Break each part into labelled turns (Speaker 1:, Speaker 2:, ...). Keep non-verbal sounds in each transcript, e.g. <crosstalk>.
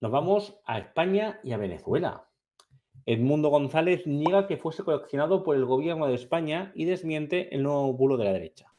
Speaker 1: Nos vamos a España y a Venezuela. Edmundo González niega que fuese coleccionado por el gobierno de España y desmiente el nuevo bulo de la derecha.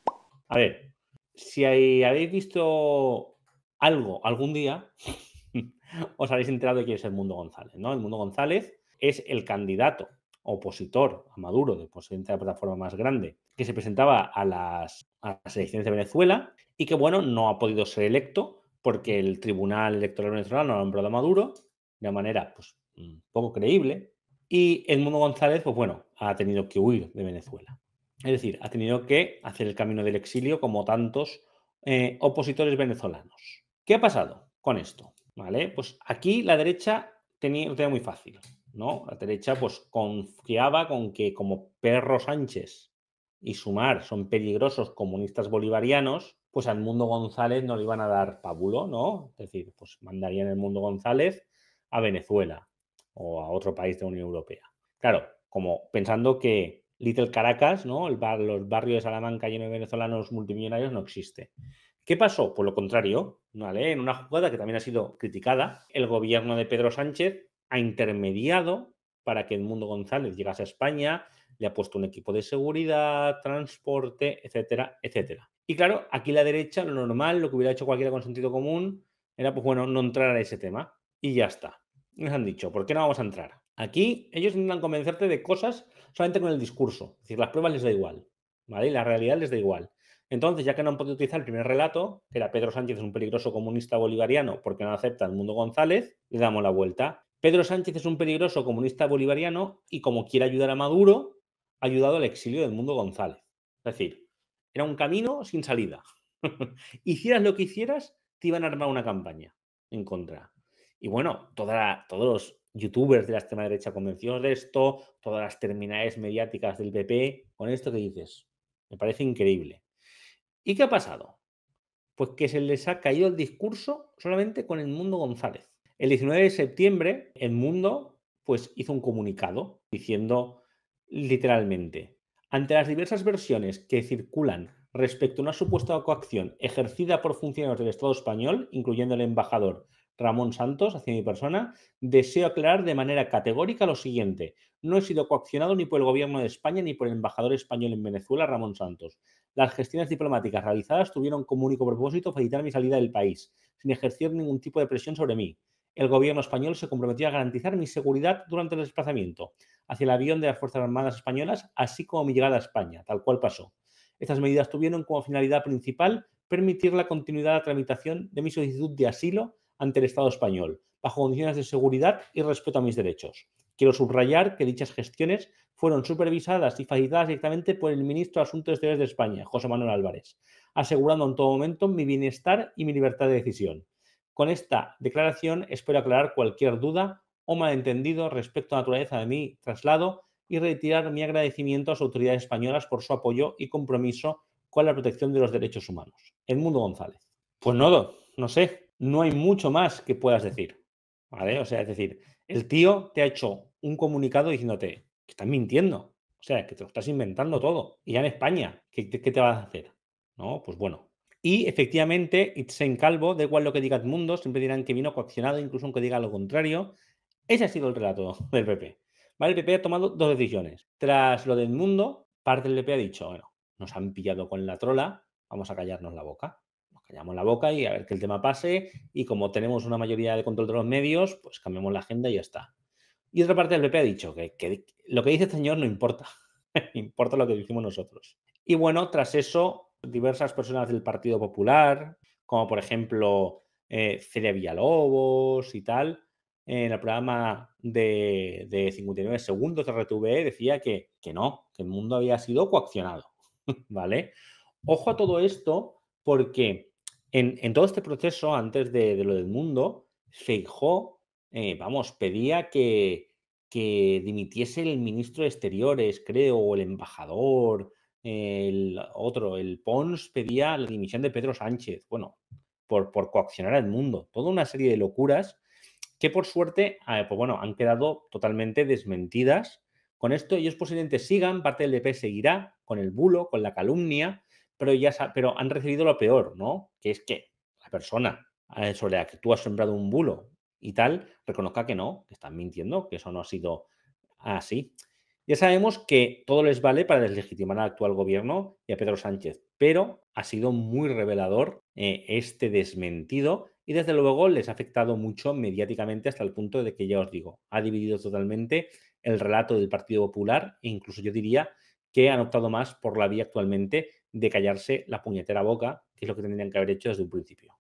Speaker 1: A ver, si habéis visto algo algún día, <laughs> os habéis enterado de quién es Edmundo González. ¿no? Edmundo González es el candidato opositor a Maduro, de la plataforma más grande, que se presentaba a las elecciones de Venezuela y que, bueno, no ha podido ser electo porque el Tribunal Electoral Venezolano ha nombrado a Maduro de manera pues, mm, poco creíble y Edmundo González, pues bueno, ha tenido que huir de Venezuela. Es decir, ha tenido que hacer el camino del exilio como tantos eh, opositores venezolanos. ¿Qué ha pasado con esto? ¿Vale? Pues aquí la derecha tenía, lo tenía muy fácil, ¿no? La derecha pues confiaba con que como Perro Sánchez y Sumar son peligrosos comunistas bolivarianos, pues al Mundo González no le iban a dar pabulo, ¿no? Es decir, pues mandarían el Mundo González a Venezuela o a otro país de la Unión Europea. Claro, como pensando que Little Caracas, ¿no? El bar, los barrios de Salamanca llenos de venezolanos multimillonarios no existe. ¿Qué pasó? Por lo contrario, ¿vale? en una jugada que también ha sido criticada, el gobierno de Pedro Sánchez ha intermediado para que Mundo González llegase a España, le ha puesto un equipo de seguridad, transporte, etcétera, etcétera. Y claro, aquí la derecha, lo normal, lo que hubiera hecho cualquiera con sentido común, era pues bueno, no entrar a ese tema. Y ya está. Nos han dicho, ¿por qué no vamos a entrar? Aquí ellos intentan convencerte de cosas solamente con el discurso. Es decir, las pruebas les da igual, ¿vale? Y la realidad les da igual. Entonces, ya que no han podido utilizar el primer relato, que era Pedro Sánchez un peligroso comunista bolivariano porque no acepta el mundo González, le damos la vuelta Pedro Sánchez es un peligroso comunista bolivariano y como quiere ayudar a Maduro, ha ayudado al exilio del mundo González. Es decir, era un camino sin salida. <laughs> hicieras lo que hicieras, te iban a armar una campaña en contra. Y bueno, todos los youtubers de la extrema derecha convencidos de esto, todas las terminales mediáticas del PP, con esto que dices, me parece increíble. ¿Y qué ha pasado? Pues que se les ha caído el discurso solamente con el mundo González. El 19 de septiembre, el mundo pues, hizo un comunicado diciendo literalmente, ante las diversas versiones que circulan respecto a una supuesta coacción ejercida por funcionarios del Estado español, incluyendo el embajador Ramón Santos hacia mi persona, deseo aclarar de manera categórica lo siguiente. No he sido coaccionado ni por el gobierno de España ni por el embajador español en Venezuela, Ramón Santos. Las gestiones diplomáticas realizadas tuvieron como único propósito facilitar mi salida del país, sin ejercer ningún tipo de presión sobre mí el gobierno español se comprometió a garantizar mi seguridad durante el desplazamiento hacia el avión de las Fuerzas Armadas Españolas, así como mi llegada a España, tal cual pasó. Estas medidas tuvieron como finalidad principal permitir la continuidad de la tramitación de mi solicitud de asilo ante el Estado español, bajo condiciones de seguridad y respeto a mis derechos. Quiero subrayar que dichas gestiones fueron supervisadas y facilitadas directamente por el ministro de Asuntos Exteriores de España, José Manuel Álvarez, asegurando en todo momento mi bienestar y mi libertad de decisión. Con esta declaración espero aclarar cualquier duda o malentendido respecto a la naturaleza de mi traslado y retirar mi agradecimiento a las autoridades españolas por su apoyo y compromiso con la protección de los derechos humanos. Mundo González. Pues no, no sé, no hay mucho más que puedas decir. ¿Vale? O sea, es decir, el tío te ha hecho un comunicado diciéndote que estás mintiendo, o sea, que te lo estás inventando todo. Y ya en España, ¿qué, qué te vas a hacer? No, pues bueno, y efectivamente, en Calvo, da igual lo que diga Edmundo, siempre dirán que vino coaccionado, incluso aunque diga lo contrario. Ese ha sido el relato <laughs> del PP. ¿Vale? El PP ha tomado dos decisiones. Tras lo de Edmundo, parte del PP ha dicho, bueno, nos han pillado con la trola, vamos a callarnos la boca. Nos callamos la boca y a ver que el tema pase. Y como tenemos una mayoría de control de los medios, pues cambiamos la agenda y ya está. Y otra parte del PP ha dicho que, lo que dice el este señor no importa. <laughs> importa lo que decimos nosotros. Y bueno, tras eso, diversas personas del Partido Popular, como por ejemplo eh, Celia Villalobos y tal, en el programa de, 59 segundos de RTV decía que, que no, que el mundo había sido coaccionado, <laughs> ¿vale? Ojo a todo esto porque en, todo este proceso, antes de, lo del mundo, Feijó, eh, vamos, pedía que, que dimitiese el ministro de Exteriores, creo, o el embajador, el otro, el Pons, pedía la dimisión de Pedro Sánchez, bueno, por, por coaccionar al mundo. Toda una serie de locuras que por suerte, ah, pues bueno, han quedado totalmente desmentidas. Con esto ellos posiblemente sigan, parte del DP seguirá con el bulo, con la calumnia, pero ya pero han recibido lo peor, ¿no? Que es que la persona eh, sobre la que tú has sembrado un bulo y tal, reconozca que no, que están mintiendo, que eso no ha sido así. Ya sabemos que todo les vale para deslegitimar al actual gobierno y a Pedro Sánchez, pero ha sido muy revelador eh, este desmentido y desde luego les ha afectado mucho mediáticamente hasta el punto de que ya os digo, ha dividido totalmente el relato del Partido Popular e incluso yo diría que han optado más por la vía actualmente de callarse la puñetera boca, que es lo que tendrían que haber hecho desde un principio.